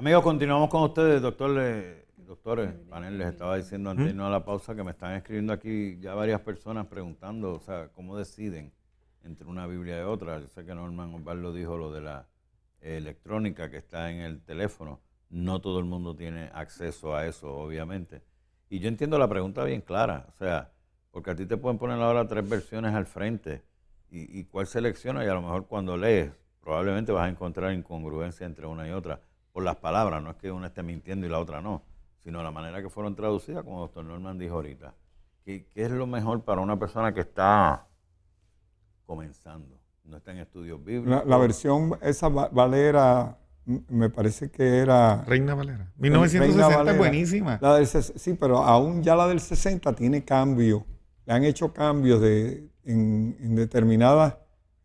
Amigos, continuamos con ustedes, doctor, doctores. Panel, les estaba diciendo antes de no a la pausa que me están escribiendo aquí ya varias personas preguntando, o sea, cómo deciden entre una Biblia y otra. Yo sé que Norman Osvaldo dijo lo de la eh, electrónica que está en el teléfono. No todo el mundo tiene acceso a eso, obviamente. Y yo entiendo la pregunta bien clara, o sea, porque a ti te pueden poner ahora tres versiones al frente y, y cuál selecciona y a lo mejor cuando lees probablemente vas a encontrar incongruencia entre una y otra las palabras, no es que una esté mintiendo y la otra no, sino la manera que fueron traducidas, como doctor Norman dijo ahorita. ¿Qué, es lo mejor para una persona que está comenzando? No está en estudios bíblicos. La, versión, esa Valera, me parece que era... Reina Valera. 1960 es buenísima. sí, pero aún ya la del 60 tiene cambio. Le han hecho cambios de, en, determinadas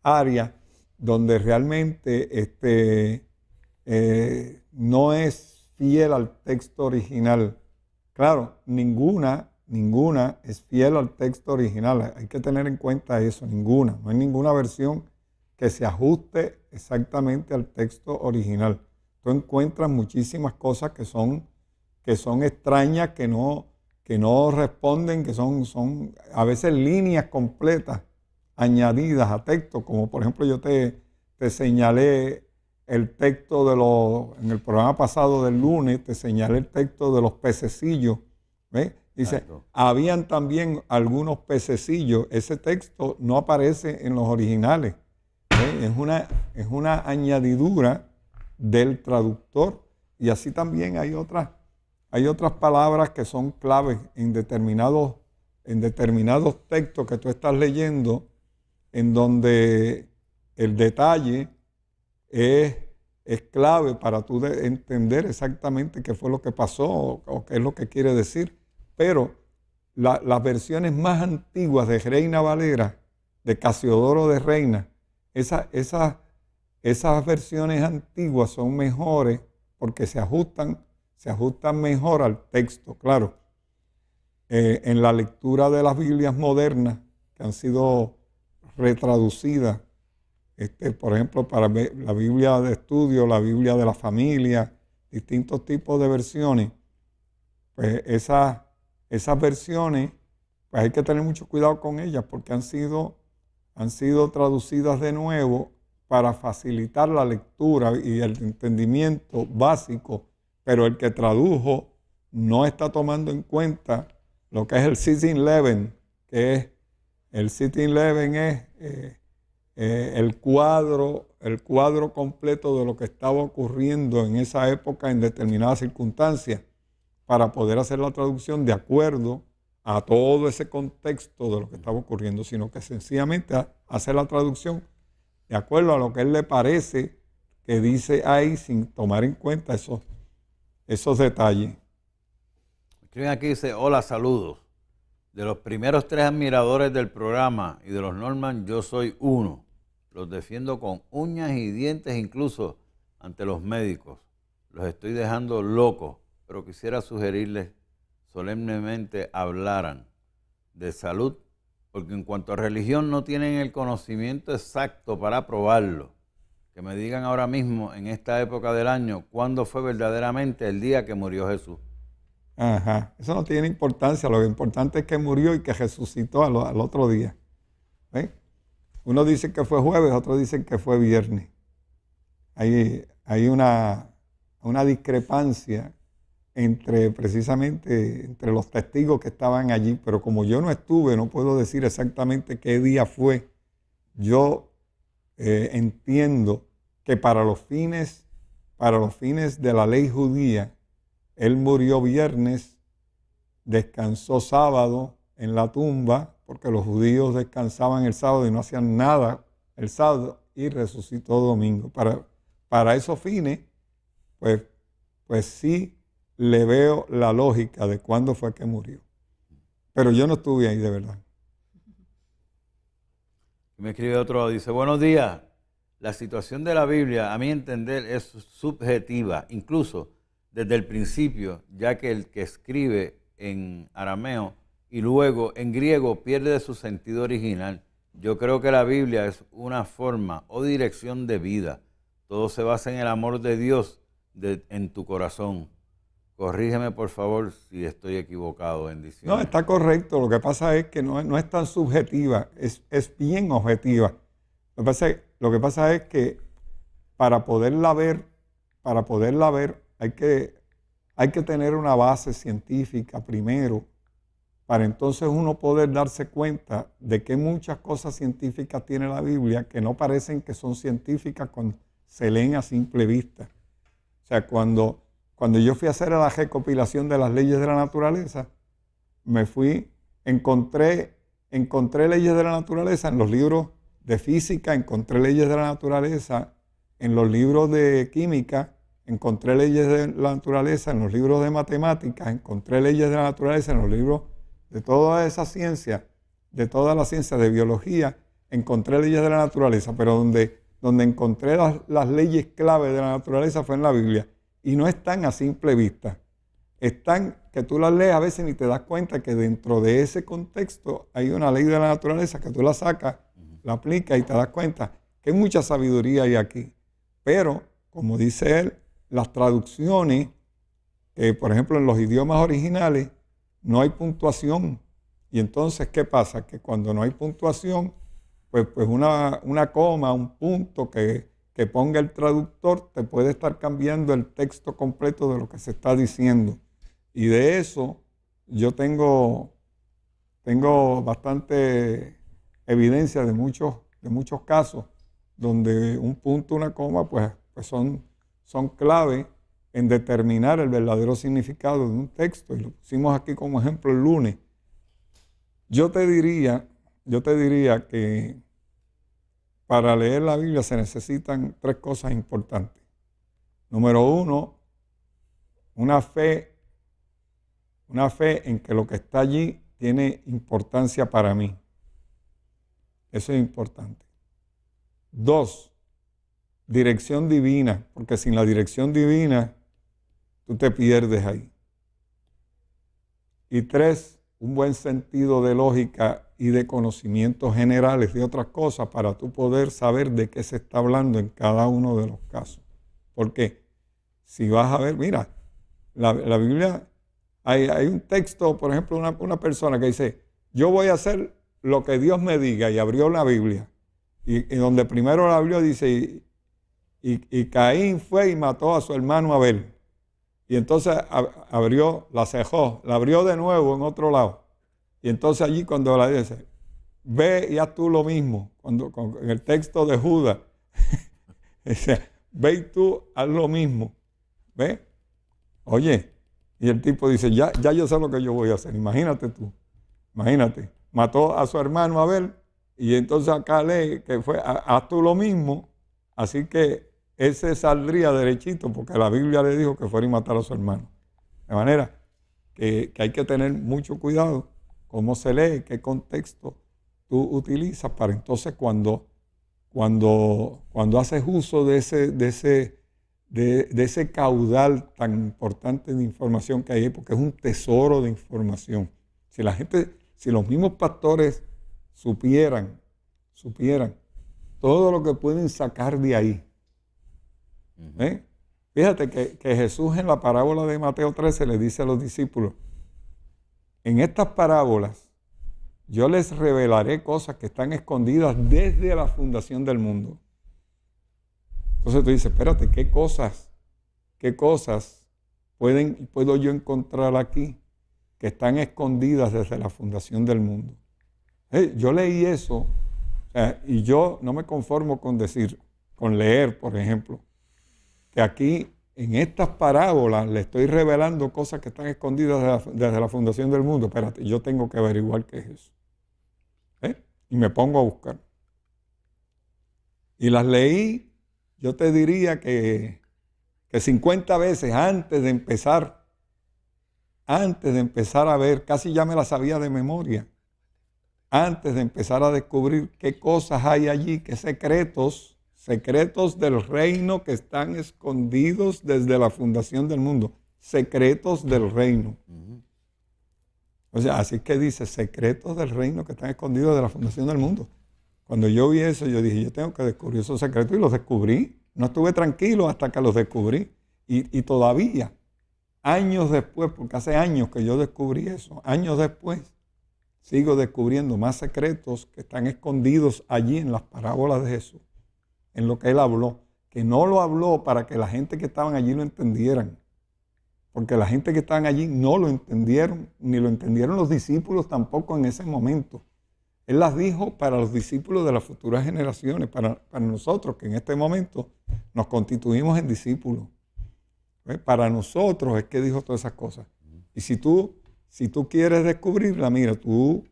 áreas donde realmente este, eh, no es fiel al texto original. Claro, ninguna, ninguna es fiel al texto original. Hay que tener en cuenta eso, ninguna. No hay ninguna versión que se ajuste exactamente al texto original. Tú encuentras muchísimas cosas que son, que son extrañas, que no, que no responden, que son, son a veces líneas completas añadidas a texto, como por ejemplo yo te, te señalé el texto de los, en el programa pasado del lunes, te señalé el texto de los pececillos. ¿ves? Dice, habían también algunos pececillos. Ese texto no aparece en los originales. Es, una, es una añadidura del traductor. Y así también hay otras, hay otras palabras que son claves en determinados, en determinados textos que tú estás leyendo, en donde el detalle es, clave para tú entender exactamente qué fue lo que pasó o, qué es lo que quiere decir. Pero las versiones más antiguas de Reina Valera, de Casiodoro de Reina, esas versiones antiguas son mejores porque se ajustan, se ajustan mejor al texto, claro. Eh, en la lectura de las Biblias modernas que han sido retraducidas este, por ejemplo, para la Biblia de estudio, la Biblia de la familia, distintos tipos de versiones, pues esas, esas versiones, pues hay que tener mucho cuidado con ellas porque han sido, han sido traducidas de nuevo para facilitar la lectura y el entendimiento básico, pero el que tradujo no está tomando en cuenta lo que es el sitting eleven, que es el sitting eleven es eh, eh, el, cuadro, el cuadro completo de lo que estaba ocurriendo en esa época en determinadas circunstancias para poder hacer la traducción de acuerdo a todo ese contexto de lo que estaba ocurriendo, sino que sencillamente hacer la traducción de acuerdo a lo que él le parece que dice ahí sin tomar en cuenta esos, esos detalles. Escriben aquí, dice, hola, saludos. De los primeros tres admiradores del programa y de los Norman, yo soy uno los defiendo con uñas y dientes, incluso ante los médicos. Los estoy dejando locos, pero quisiera sugerirles solemnemente hablaran de salud, porque en cuanto a religión no tienen el conocimiento exacto para probarlo. Que me digan ahora mismo, en esta época del año, cuándo fue verdaderamente el día que murió Jesús. Ajá, eso no tiene importancia, lo importante es que murió y que resucitó al, otro día. Uno dice que fue jueves, otros dicen que fue viernes. Hay, hay una, una discrepancia entre precisamente entre los testigos que estaban allí, pero como yo no estuve, no puedo decir exactamente qué día fue. Yo eh, entiendo que para los fines para los fines de la ley judía, él murió viernes, descansó sábado en la tumba, porque los judíos descansaban el sábado y no hacían nada el sábado y resucitó domingo. Para, para esos fines, pues, pues sí le veo la lógica de cuándo fue que murió. Pero yo no estuve ahí de verdad. Me escribe otro, dice, buenos días. La situación de la Biblia, a mi entender, es subjetiva, incluso desde el principio, ya que el que escribe en arameo y luego en griego pierde su sentido original. Yo creo que la Biblia es una forma o dirección de vida. Todo se basa en el amor de Dios en tu corazón. Corrígeme por favor si estoy equivocado en diciendo. No, está correcto. Lo que pasa es que no, es tan subjetiva, es, bien objetiva. Lo que, pasa, lo que, pasa, es que para poderla ver, para poderla ver, hay que, hay que tener una base científica primero para entonces uno poder darse cuenta de que muchas cosas científicas tiene la Biblia que no parecen que son científicas cuando se leen a simple vista. O sea, cuando, cuando yo fui a hacer la recopilación de las leyes de la naturaleza, me fui, encontré, encontré leyes de la naturaleza en los libros de física, encontré leyes de la naturaleza en los libros de química, encontré leyes de la naturaleza en los libros de matemáticas, encontré leyes de la naturaleza en los libros de toda esa ciencia, de toda la ciencia de biología, encontré leyes de la naturaleza, pero donde, donde encontré las, leyes clave de la naturaleza fue en la Biblia. Y no están a simple vista. Están que tú las lees a veces ni te das cuenta que dentro de ese contexto hay una ley de la naturaleza que tú la sacas, la aplicas y te das cuenta que hay mucha sabiduría hay aquí. Pero, como dice él, las traducciones, eh, por ejemplo, en los idiomas originales, no hay puntuación. Y entonces, ¿qué pasa? Que cuando no hay puntuación, pues, pues una, una coma, un punto que, ponga el traductor te puede estar cambiando el texto completo de lo que se está diciendo. Y de eso yo tengo, tengo bastante evidencia de muchos, de muchos casos donde un punto, una coma, pues, pues son, son clave en determinar el verdadero significado de un texto, y lo pusimos aquí como ejemplo el lunes, yo te diría, yo te diría que para leer la Biblia se necesitan tres cosas importantes. Número uno, una fe, una fe en que lo que está allí tiene importancia para mí. Eso es importante. Dos, dirección divina, porque sin la dirección divina tú te pierdes ahí. Y tres, un buen sentido de lógica y de conocimientos generales de otras cosas para tú poder saber de qué se está hablando en cada uno de los casos. Porque si vas a ver, mira, la, Biblia, hay, un texto, por ejemplo, una, persona que dice, yo voy a hacer lo que Dios me diga y abrió la Biblia. Y, donde primero la abrió dice, y Caín fue y mató a su hermano Abel. Y entonces abrió, la cejó, la abrió de nuevo en otro lado. Y entonces allí cuando la dice, ve y haz tú lo mismo, cuando, en el texto de Judas, dice, ve y tú haz lo mismo. ¿Ve? Oye, y el tipo dice, ya, ya yo sé lo que yo voy a hacer, imagínate tú, imagínate. Mató a su hermano Abel y entonces acá lee que fue, haz tú lo mismo. Así que ese saldría derechito porque la Biblia le dijo que fuera y matar a su hermano. De manera que, hay que tener mucho cuidado cómo se lee, qué contexto tú utilizas para entonces cuando, cuando, cuando haces uso de ese, de, ese, de ese caudal tan importante de información que hay, porque es un tesoro de información. Si la gente, si los mismos pastores supieran, supieran todo lo que pueden sacar de ahí, ¿Eh? Fíjate que, Jesús en la parábola de Mateo 13 le dice a los discípulos, en estas parábolas yo les revelaré cosas que están escondidas desde la fundación del mundo. Entonces tú dices, espérate, ¿qué cosas? ¿Qué cosas pueden, puedo yo encontrar aquí que están escondidas desde la fundación del mundo? Eh, yo leí eso y yo no me conformo con decir, con leer, por ejemplo que aquí en estas parábolas le estoy revelando cosas que están escondidas desde la, fundación del mundo. Espérate, yo tengo que averiguar qué es eso. ¿Eh? Y me pongo a buscar. Y las leí, yo te diría que, 50 veces antes de empezar, antes de empezar a ver, casi ya me las sabía de memoria, antes de empezar a descubrir qué cosas hay allí, qué secretos secretos del reino que están escondidos desde la fundación del mundo, secretos del reino. O sea, así que dice, secretos del reino que están escondidos desde la fundación del mundo. Cuando yo vi eso, yo dije, yo tengo que descubrir esos secretos y los descubrí. No estuve tranquilo hasta que los descubrí. Y, y todavía, años después, porque hace años que yo descubrí eso, años después, sigo descubriendo más secretos que están escondidos allí en las parábolas de Jesús en lo que él habló, que no lo habló para que la gente que estaban allí lo entendieran, porque la gente que estaban allí no lo entendieron, ni lo entendieron los discípulos tampoco en ese momento. Él las dijo para los discípulos de las futuras generaciones, para, nosotros que en este momento nos constituimos en discípulos. ¿Eh? Para nosotros es que dijo todas esas cosas. Y si tú, si tú quieres descubrirla, mira, tú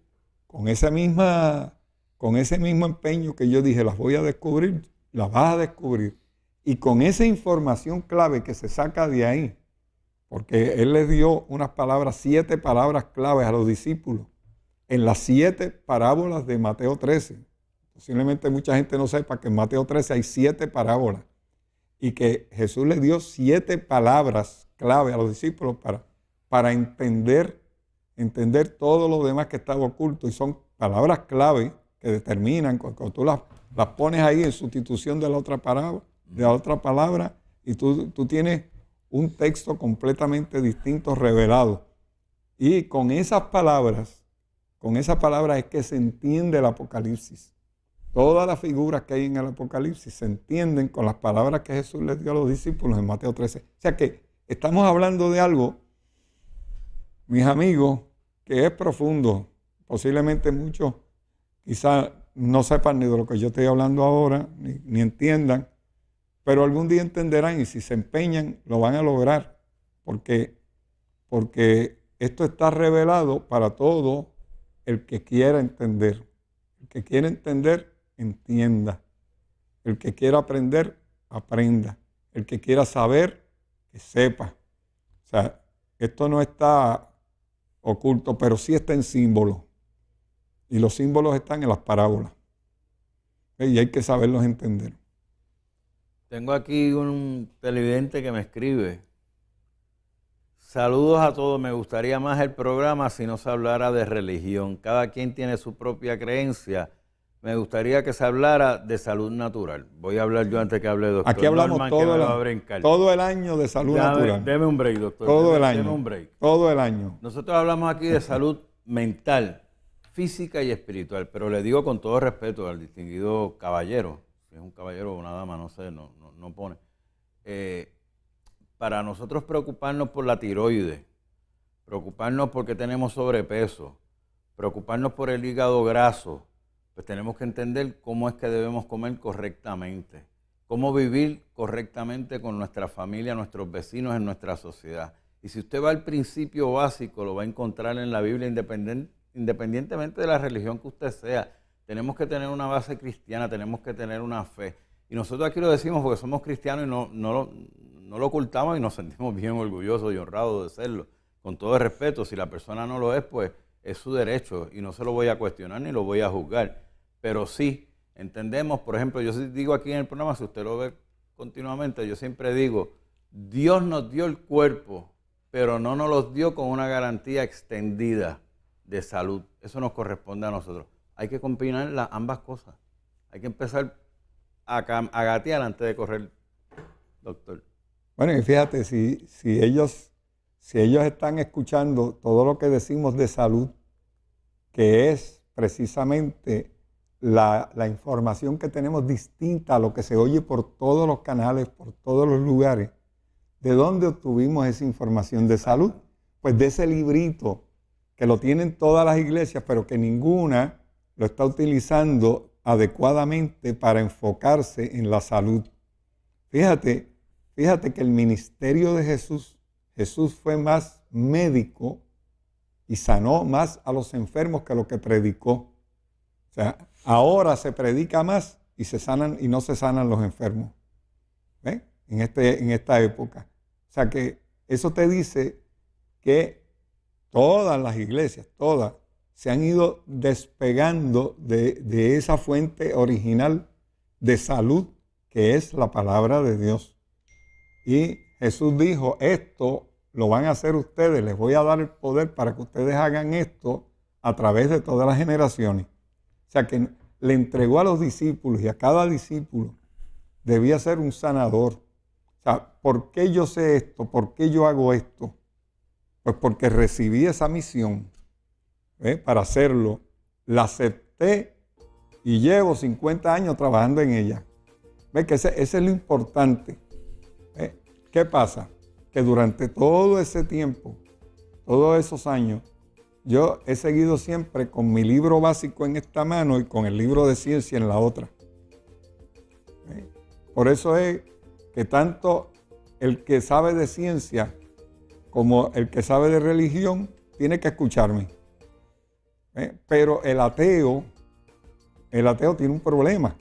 con esa misma, con ese mismo empeño que yo dije, las voy a descubrir, la vas a descubrir. Y con esa información clave que se saca de ahí, porque Él les dio unas palabras, siete palabras claves a los discípulos, en las siete parábolas de Mateo 13. Posiblemente mucha gente no sepa que en Mateo 13 hay siete parábolas y que Jesús les dio siete palabras clave a los discípulos para, para entender, entender todo lo demás que estaba oculto. Y son palabras clave que determinan, cuando tú las, pones ahí en sustitución de la otra palabra, de otra palabra y tú, tú tienes un texto completamente distinto revelado. Y con esas palabras, con esas palabras es que se entiende el Apocalipsis. Todas las figuras que hay en el Apocalipsis se entienden con las palabras que Jesús les dio a los discípulos en Mateo 13. O sea que estamos hablando de algo, mis amigos, que es profundo. Posiblemente mucho, quizás no sepan ni de lo que yo estoy hablando ahora, ni, entiendan, pero algún día entenderán y si se empeñan lo van a lograr, porque, porque esto está revelado para todo el que quiera entender. El que quiera entender, entienda. El que quiera aprender, aprenda. El que quiera saber, que sepa. O sea, esto no está oculto, pero sí está en símbolo. Y los símbolos están en las parábolas. Y hay que saberlos entender. Tengo aquí un televidente que me escribe. Saludos a todos. Me gustaría más el programa si no se hablara de religión. Cada quien tiene su propia creencia. Me gustaría que se hablara de salud natural. Voy a hablar yo antes que hable, doctor. Aquí hablamos todo, el, año de salud natural. Deme un break, doctor. Todo el año. Todo el año. Nosotros hablamos aquí de salud mental, física y espiritual, pero le digo con todo respeto al distinguido caballero, si es un caballero o una dama, no sé, no, no, pone. Eh, para nosotros preocuparnos por la tiroides, preocuparnos porque tenemos sobrepeso, preocuparnos por el hígado graso, pues tenemos que entender cómo es que debemos comer correctamente, cómo vivir correctamente con nuestra familia, nuestros vecinos, en nuestra sociedad. Y si usted va al principio básico, lo va a encontrar en la Biblia independiente independientemente de la religión que usted sea, tenemos que tener una base cristiana, tenemos que tener una fe. Y nosotros aquí lo decimos porque somos cristianos y no, no, lo, lo ocultamos y nos sentimos bien orgullosos y honrados de serlo. Con todo el respeto, si la persona no lo es, pues es su derecho y no se lo voy a cuestionar ni lo voy a juzgar. Pero sí, entendemos, por ejemplo, yo digo aquí en el programa, si usted lo ve continuamente, yo siempre digo, Dios nos dio el cuerpo, pero no nos los dio con una garantía extendida de salud. Eso nos corresponde a nosotros. Hay que combinar las, ambas cosas. Hay que empezar a, a gatear antes de correr, doctor. Bueno, y fíjate, si, ellos, si ellos están escuchando todo lo que decimos de salud, que es precisamente la, la, información que tenemos distinta a lo que se oye por todos los canales, por todos los lugares, ¿de dónde obtuvimos esa información de salud? Pues de ese librito que lo tienen todas las iglesias, pero que ninguna lo está utilizando adecuadamente para enfocarse en la salud. Fíjate, fíjate que el ministerio de Jesús, Jesús fue más médico y sanó más a los enfermos que lo que predicó. O sea, ahora se predica más y se sanan y no se sanan los enfermos. ¿Ven? En, este, en esta época. O sea que eso te dice que todas las iglesias, todas, se han ido despegando de, esa fuente original de salud que es la palabra de Dios. Y Jesús dijo, esto lo van a hacer ustedes, les voy a dar el poder para que ustedes hagan esto a través de todas las generaciones. O sea que le entregó a los discípulos y a cada discípulo debía ser un sanador. O sea, ¿por qué yo sé esto? ¿Por qué yo hago esto? Pues porque recibí esa misión ¿eh? para hacerlo, la acepté y llevo 50 años trabajando en ella. ¿Ve que ese, es lo importante? ¿eh? ¿Qué pasa? Que durante todo ese tiempo, todos esos años, yo he seguido siempre con mi libro básico en esta mano y con el libro de ciencia en la otra. ¿eh? Por eso es que tanto el que sabe de ciencia como el que sabe de religión, tiene que escucharme. Eh, pero el ateo, el ateo tiene un problema,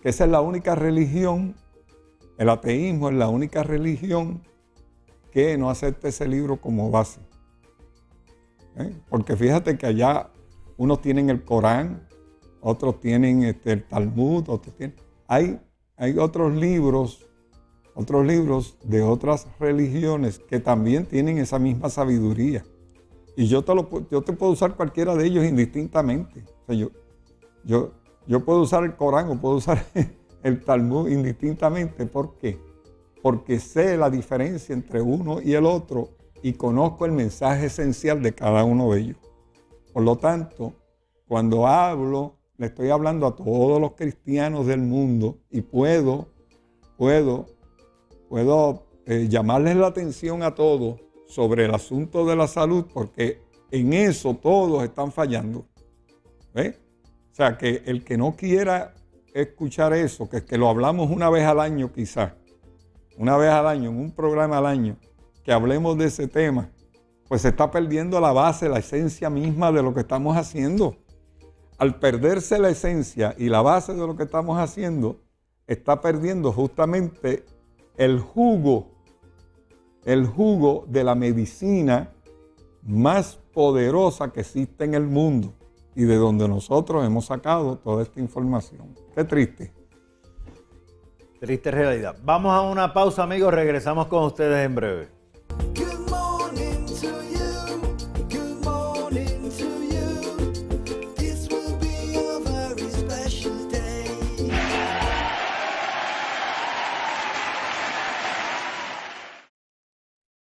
que esa es la única religión, el ateísmo es la única religión que no acepta ese libro como base. Eh, porque fíjate que allá unos tienen el Corán, otros tienen este, el Talmud, otros tienen... hay otros libros otros libros de otras religiones que también tienen esa misma sabiduría. Y yo te, lo, yo te puedo usar cualquiera de ellos indistintamente. yo, yo, yo puedo usar el Corán o puedo usar el Talmud indistintamente. ¿Por qué? Porque sé la diferencia entre uno y el otro y conozco el mensaje esencial de cada uno de ellos. Por lo tanto, cuando hablo, le estoy hablando a todos los cristianos del mundo y puedo, puedo puedo eh, llamarles la atención a todos sobre el asunto de la salud, porque en eso todos están fallando. ¿eh? O sea, que el que no quiera escuchar eso, que, que lo hablamos una vez al año quizás, una vez al año, en un programa al año, que hablemos de ese tema, pues se está perdiendo la base, la esencia misma de lo que estamos haciendo. Al perderse la esencia y la base de lo que estamos haciendo, está perdiendo justamente el jugo, el jugo de la medicina más poderosa que existe en el mundo y de donde nosotros hemos sacado toda esta información. Qué triste. Triste realidad. Vamos a una pausa, amigos. Regresamos con ustedes en breve.